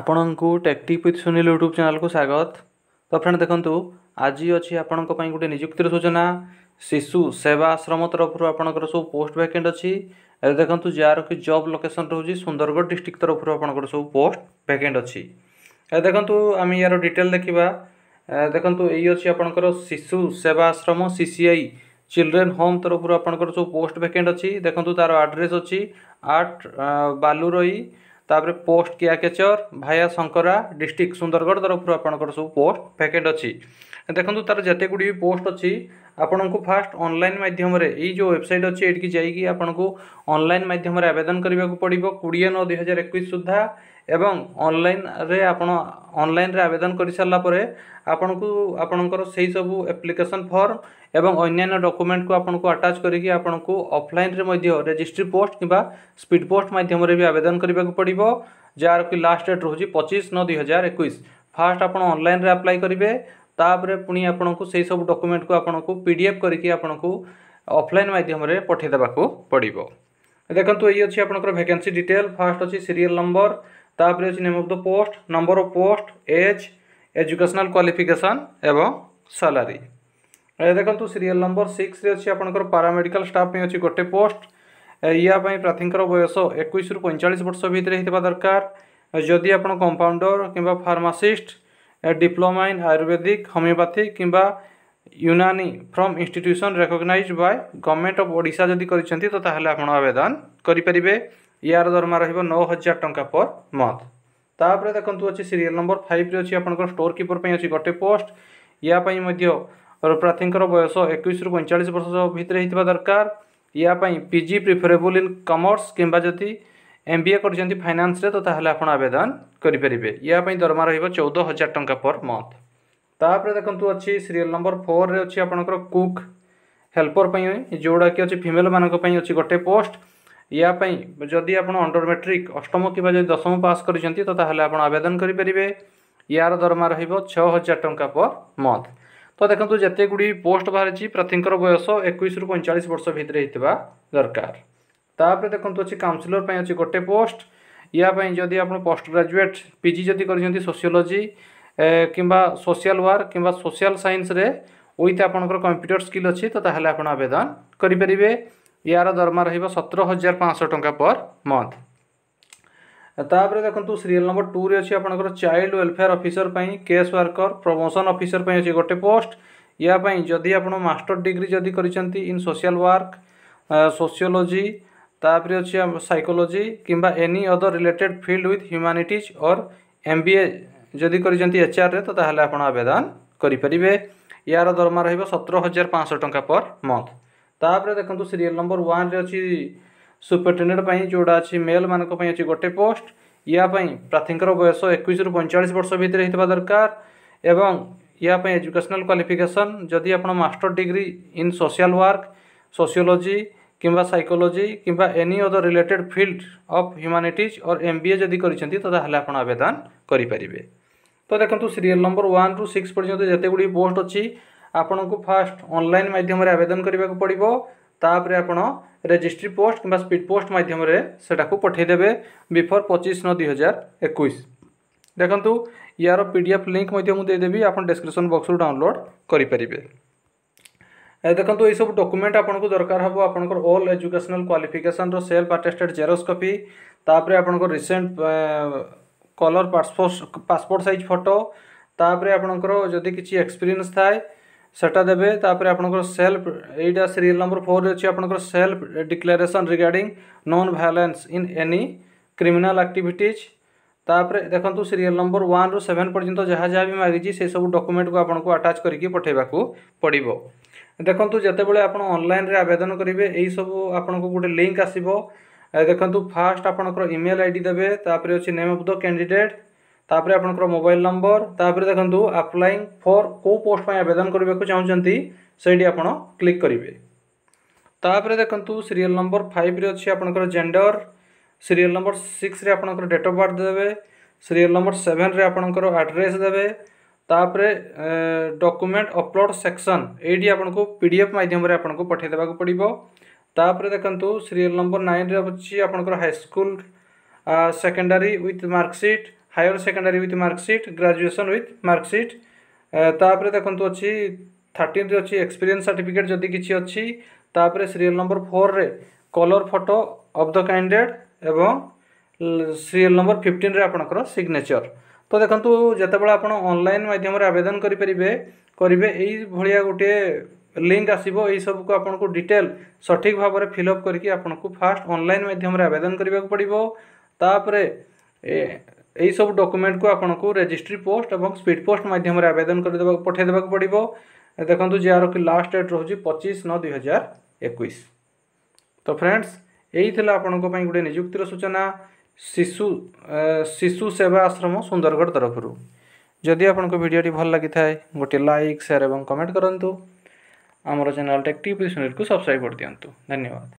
ଆପଣଙ୍କୁ ଟେକ୍ଟିକ୍ with Sunil YouTube ଚ୍ୟାନେଲ୍କୁ ସ୍ୱାଗତ ତ ଫ୍ରେଣ୍ଡ ଦେଖନ୍ତୁ ଆଜି ଅଛି ଆପଣଙ୍କ ପାଇଁ ଗୋଟେ ନିଯୁକ୍ତିର ସୂଚନା ଶିଶୁ ସେବା ଆଶ୍ରମ ତରଫରୁ ଆପଣଙ୍କର ସବୁ ପୋଷ୍ଟ ଭ୍ୟାକେଣ୍ଟ ଅଛି ଦେଖନ୍ତୁ ଯାହାର କି ଜବ୍ ଲୋକେସନ୍ ରହୁଛି ସୁନ୍ଦରଗଡ଼ ଡିଷ୍ଟ୍ରିକ୍ଟ ତରଫରୁ ଆପଣଙ୍କର ସବୁ ପୋଷ୍ଟ ଭ୍ୟାକେଣ୍ଟ ଅଛି ଦେଖନ୍ତୁ ଆମେ ଏହାର ଡିଟେଲ୍ ଦେଖିବା ଦେଖନ୍ତୁ ଏଇ ଅଛି ଆପଣଙ୍କର Shishu Seva Ashram C C I children home ତରଫରୁ ଆପଣଙ୍କର ସବୁ ପୋଷ୍ଟ ଭ୍ୟାକେଣ୍ଟ ଅଛି ଦେଖନ୍ତୁ ତା'ର ଆଡ୍ରେସ୍ ଅଛି ଆଟ୍ ବାଲୁରଇ ତାପରେ ପୋଷ୍ଟ କିଆକେଚର ଭାୟା ଶଙ୍କରା ଡିଷ୍ଟ୍ରିକ୍ଟ ସୁନ୍ଦରଗଡ଼ ତରଫରୁ ଆପଣଙ୍କର ସବୁ ପୋଷ୍ଟ ଭ୍ୟାକେଟ୍ ଅଛି ଦେଖନ୍ତୁ ତା'ର ଯେତେ ଗୁଡ଼ିଏ ପୋଷ୍ଟ ଅଛି ଆପଣଙ୍କୁ ଫାଷ୍ଟ ଅନଲାଇନ୍ ମାଧ୍ୟମରେ ଏଇ ଯେଉଁ ୱେବସାଇଟ୍ ଅଛି ଏଠିକି ଯାଇକି ଆପଣଙ୍କୁ ଅନଲାଇନ୍ ମାଧ୍ୟମରେ ଆବେଦନ କରିବାକୁ ପଡ଼ିବ କୋଡ଼ିଏ ନଅ ଦୁଇହଜାର ଏକୋଇଶ ସୁଦ୍ଧା ଏବଂ ଅନଲାଇନ୍ରେ ଆପଣ ଅନଲାଇନ୍ରେ ଆବେଦନ କରିସାରିଲା ପରେ ଆପଣଙ୍କୁ ଆପଣଙ୍କର ସେହିସବୁ ଆପ୍ଲିକେସନ୍ ଫର୍ମ ଏବଂ ଅନ୍ୟାନ୍ୟ ଡକୁମେଣ୍ଟକୁ ଆପଣଙ୍କୁ ଆଟାଚ୍ କରିକି ଆପଣଙ୍କୁ ଅଫଲାଇନ୍ରେ ମଧ୍ୟ ରେଜିଷ୍ଟ୍ରି ପୋଷ୍ଟ କିମ୍ବା ସ୍ପିଡ଼୍ ପୋଷ୍ଟ ମାଧ୍ୟମରେ ବି ଆବେଦନ କରିବାକୁ ପଡ଼ିବ ଯାହାକି ଲାଷ୍ଟ ଡେଟ୍ ରହୁଛି ପଚିଶ ନଅ ଦୁଇ ହଜାର ଏକୋଇଶ ଫାଷ୍ଟ ଆପଣ ଅନଲାଇନ୍ରେ ଆପ୍ଲାଏ କରିବେ ତାପରେ ପୁଣି ଆପଣଙ୍କୁ ସେହିସବୁ ଡକୁମେଣ୍ଟକୁ ଆପଣଙ୍କୁ ପି ଡି ଏଫ୍ କରିକି ଆପଣଙ୍କୁ ଅଫଲାଇନ୍ ମାଧ୍ୟମରେ ପଠାଇ ଦେବାକୁ ପଡ଼ିବ ଦେଖନ୍ତୁ ଏଇ ଅଛି ଆପଣଙ୍କର ଭେକେନ୍ସି ଡିଟେଲ୍ ଫାର୍ଷ୍ଟ ଅଛି ସିରିଏଲ୍ ନମ୍ବର তাপরে আছে name of the post number of post age educational qualification এবং স্যালারি দেখুন সিরিয়াল নম্বর সিক্সরে অছি আপনার পারামেডিকাল স্টাফ অছি গোটে পোস্ট ইয়া প্রার্থীঙ্কর বয়স একুশ রু পঁয়চাশ বর্ষ ভিতরে হইতে দরকার যদি আপনার কম্পাউন্ডর কিংবা pharmacist diploma in ayurvedic homeopathy কিংবা Unani from institution recognize by government of Odisha যদি করছেন তো তাহলে আপনার আবেদন করে यार दरमा रो हजार टाँह पर मन्थ तापर देखते अच्छे सीरीयल नंबर फाइव अच्छी आपंकर स्टोर किपर पर गोटे पोस्ट यापाई प्रार्थी बयस एक पैंचाश वर्ष भितर होता दरकार यापाई पी जि प्रिफरेबुल इन कमर्स किंवा जदि एम बी ए कर फाइनान्स तो आप आवेदन करें या दरमा रौद हजार टाँह पर मन्थ तापर देखते अच्छी सीरीयल नंबर फोर रे अच्छी आपंकर कुक हेल्पर पर जोड़ा कि अच्छे फिमेल मानी अच्छी गोटे पोस्ट ইয়াপাই যদি আপনার অন্ডর মেট্রিক অষ্টম কিংবা যদি দশম পাস করেছেন তো তাহলে আপনার আবেদন করে পারে ইয়ার দরমা রহব ছ হাজার টঙ্কা পর মন্থ তো দেখুন যেতে গুড়ি পোস্ট বাহারি প্রার্থীঙ্কর বয়স একুশ রু পঁয়চাশ বর্ষ ভিতরে হইতবা দরকার তাপরে দেখুন অছি কাউন্সিলর পাই অছি গোটে পোস্ট ইয়াপাই যদি আপনার পোস্ট গ্রাজুয়েট পিজি যদি করেছেন সোসিওলোজি কিংবা সোশিয়াল ওয়ার্ক কিংবা সোশিয়াল সাইন্সরে উইথ আপনার কম্পিউটর স্কিল অছি তো তাহলে আপনার আবেদন করে ইয়ার দরমা রহব সতের হাজার পাঁচশহ টঙ্কা পর মন্থ তাপরে দেখুন সিরিয়াল নম্বর টুরে অছি আপনার child welfare officer case worker promotion officer অছি গোটে পোস্ট ইয়াপাই যদি আপনার মাস্টর ডিগ্রি যদি করেছেন ইন সোশিয়াল ওয়ার্ক সোসিওলোজি তাপরে অছি সাইকোলোজি কিংবা any other related field with humanities or M B A যদি করেছেন এচআর্রে তো তাহলে আপনার আবেদন করে পারে ইয়ার দরমা রহব সতের হাজার পাঁচশহ টঙ্কা পর মন্থ तापर देखो तो सीरीयल नंबर वन अच्छी सुपरटेडेट जो अच्छी मेल मानक अच्छी गोटे पोस्ट यापाई प्रार्थी बयस एक पैंचाश वर्ष भितर होता दरकार एजुकेशनल क्वाफिकेसन जदि master degree in social work sociology कि साइकोलॉजी कि any other related field of humanities or M B A जदि तो आपड़ आवेदन करेंगे तो देखो सीरीयल नंबर वन रू सिक्स पर्यटन जिते गुड़ी पोस्ट अच्छी ଆପଣଙ୍କୁ ଫାଷ୍ଟ ଅନଲାଇନ୍ ମାଧ୍ୟମରେ ଆବେଦନ କରିବାକୁ ପଡ଼ିବ ତାପରେ ଆପଣ ରେଜିଷ୍ଟ୍ରି ପୋଷ୍ଟ କିମ୍ବା ସ୍ପିଡ଼ ପୋଷ୍ଟ ମାଧ୍ୟମରେ ସେଟାକୁ ପଠାଇଦେବେ ବିଫୋର୍ ପଚିଶ ନଅ ଦୁଇ ହଜାର ଏକୋଇଶ ଦେଖନ୍ତୁ ୟାର ପି ଡି ଏଫ୍ ଲିଙ୍କ୍ ମଧ୍ୟ ମୁଁ ଦେଇଦେବି ଆପଣ ଡେସ୍କ୍ରିପସନ୍ ବକ୍ସରୁ ଡାଉନଲୋଡ଼୍ କରିପାରିବେ ଦେଖନ୍ତୁ ଏଇସବୁ ଡକୁମେଣ୍ଟ ଆପଣଙ୍କୁ ଦରକାର ହେବ ଆପଣଙ୍କର ଅଲ୍ ଏଜୁକେସନାଲ୍ କ୍ୱାଲିଫିକେସନ୍ର ସେଲ୍ଫ ଆଟେଷ୍ଟେଡ଼୍ ଜେରକ୍ସ କପି ତାପରେ ଆପଣଙ୍କର recent colour passport passport size photo ତାପରେ ଆପଣଙ୍କର ଯଦି କିଛି ଏକ୍ସପିରିଏନ୍ସ ଥାଏ ସେଟା ଦେବେ ତାପରେ ଆପଣଙ୍କର ସେଲ୍ଫ ଏଇଟା ସିରିଏଲ୍ ନମ୍ବର ଫୋର୍ରେ ଅଛି ଆପଣଙ୍କର self declaration regarding non violence in any criminal activities ତାପରେ ଦେଖନ୍ତୁ ସିରିଏଲ୍ ନମ୍ବର ୱାନ୍ରୁ ସେଭେନ୍ ପର୍ଯ୍ୟନ୍ତ ଯାହା ଯାହା ବି ମାଗିଛି ସେସବୁ ଡକୁମେଣ୍ଟକୁ ଆପଣଙ୍କୁ ଆଟାଚ୍ କରିକି ପଠାଇବାକୁ ପଡ଼ିବ ଦେଖନ୍ତୁ ଯେତେବେଳେ ଆପଣ ଅନଲାଇନ୍ରେ ଆବେଦନ କରିବେ ଏହିସବୁ ଆପଣଙ୍କୁ ଗୋଟେ ଲିଙ୍କ୍ ଆସିବ ଦେଖନ୍ତୁ ଫାର୍ଷ୍ଟ ଆପଣଙ୍କର ଇମେଲ୍ ଆଇ ଡ଼ି ଦେବେ ତାପରେ ଅଛି ନେମ୍ ଅଫ୍ ଦ କ୍ୟାଣ୍ଡିଡ଼େଟ୍ ତାପରେ ଆପଣଙ୍କର ମୋବାଇଲ୍ ନମ୍ବର ତାପରେ ଦେଖନ୍ତୁ ଆପ୍ଲାଇଂ ଫର୍ କେଉଁ ପୋଷ୍ଟ ପାଇଁ ଆବେଦନ କରିବାକୁ ଚାହୁଁଛନ୍ତି ସେଇଠି ଆପଣ କ୍ଲିକ୍ କରିବେ ତାପରେ ଦେଖନ୍ତୁ ସିରିଏଲ୍ ନମ୍ବର ଫାଇଭ୍ରେ ଅଛି ଆପଣଙ୍କର ଜେଣ୍ଡର ସିରିଏଲ୍ ନମ୍ବର ସିକ୍ସରେ ଆପଣଙ୍କର ଡେଟ୍ ଅଫ୍ ବାର୍ଥ ଦେବେ ସିରିଏଲ୍ ନମ୍ବର ସେଭେନ୍ରେ ଆପଣଙ୍କର ଆଡ୍ରେସ୍ ଦେବେ ତାପରେ ଡକୁମେଣ୍ଟ ଅପଲୋଡ଼ ସେକ୍ସନ୍ ଏଇଠି ଆପଣଙ୍କୁ ପି ଡି ଏଫ୍ ମାଧ୍ୟମରେ ଆପଣଙ୍କୁ ପଠାଇ ଦେବାକୁ ପଡ଼ିବ ତାପରେ ଦେଖନ୍ତୁ ସିରିଏଲ୍ ନମ୍ବର ନାଇନ୍ରେ ଅଛି ଆପଣଙ୍କର high school secondary with marksheet higher secondary with marksheet graduation with marksheet ତାପରେ ଦେଖନ୍ତୁ ଅଛି ଥାର୍ଟିନ୍ରେ ଅଛି ଏକ୍ସପିରିଏନ୍ସ ସାର୍ଟିଫିକେଟ୍ ଯଦି କିଛି ଅଛି ତାପରେ ସିରିଏଲ୍ ନମ୍ବର ଫୋର୍ରେ colour photo of the candidate ଏବଂ ସିରିଏଲ୍ ନମ୍ବର ଫିଫ୍ଟିନ୍ରେ ଆପଣଙ୍କର ସିଗ୍ନେଚର୍ ତ ଦେଖନ୍ତୁ ଯେତେବେଳେ ଆପଣ ଅନଲାଇନ୍ ମାଧ୍ୟମରେ ଆବେଦନ କରିପାରିବେ କରିବେ ଏଇଭଳିଆ ଗୋଟିଏ লিঙ্ক আসব এইসবু আপনার ডিটেল সঠিক ভাবে ফিল অপ করি আপনার ফার্স্ট অনলাইন মাধ্যমে আবেদন করা পড়ব তাপরে ଏହି ସବୁ ଡକୁମେଣ୍ଟକୁ ଆପଣଙ୍କୁ ରେଜିଷ୍ଟ୍ରି ପୋଷ୍ଟ ଏବଂ ସ୍ପିଡ୍ ପୋଷ୍ଟ ମାଧ୍ୟମରେ ଆବେଦନ କରିଦେବାକୁ ପଠାଇ ଦେବାକୁ ପଡ଼ିବ ଦେଖନ୍ତୁ ଯାହାର କି ଲାଷ୍ଟ ଡେଟ୍ ରହୁଛି ପଚିଶ ନଅ ଦୁଇହଜାର ଏକୋଇଶ ତ ଫ୍ରେଣ୍ଡସ୍ ଏହି ଥିଲା ଆପଣଙ୍କ ପାଇଁ ଗୋଟିଏ ନିଯୁକ୍ତିର ସୂଚନା ଶିଶୁ ଶିଶୁ ସେବା ଆଶ୍ରମ ସୁନ୍ଦରଗଡ଼ ତରଫରୁ ଯଦି ଆପଣଙ୍କ ଭିଡ଼ିଓଟି ଭଲ ଲାଗିଥାଏ ଗୋଟିଏ ଲାଇକ୍ ସେୟାର ଏବଂ କମେଣ୍ଟ କରନ୍ତୁ ଆମର ଚ୍ୟାନେଲ୍ ଟେକ୍ ଟିଭ୍ ସବ୍ସ୍କ୍ରାଇବ୍ କରିଦିଅନ୍ତୁ ଧନ୍ୟବାଦ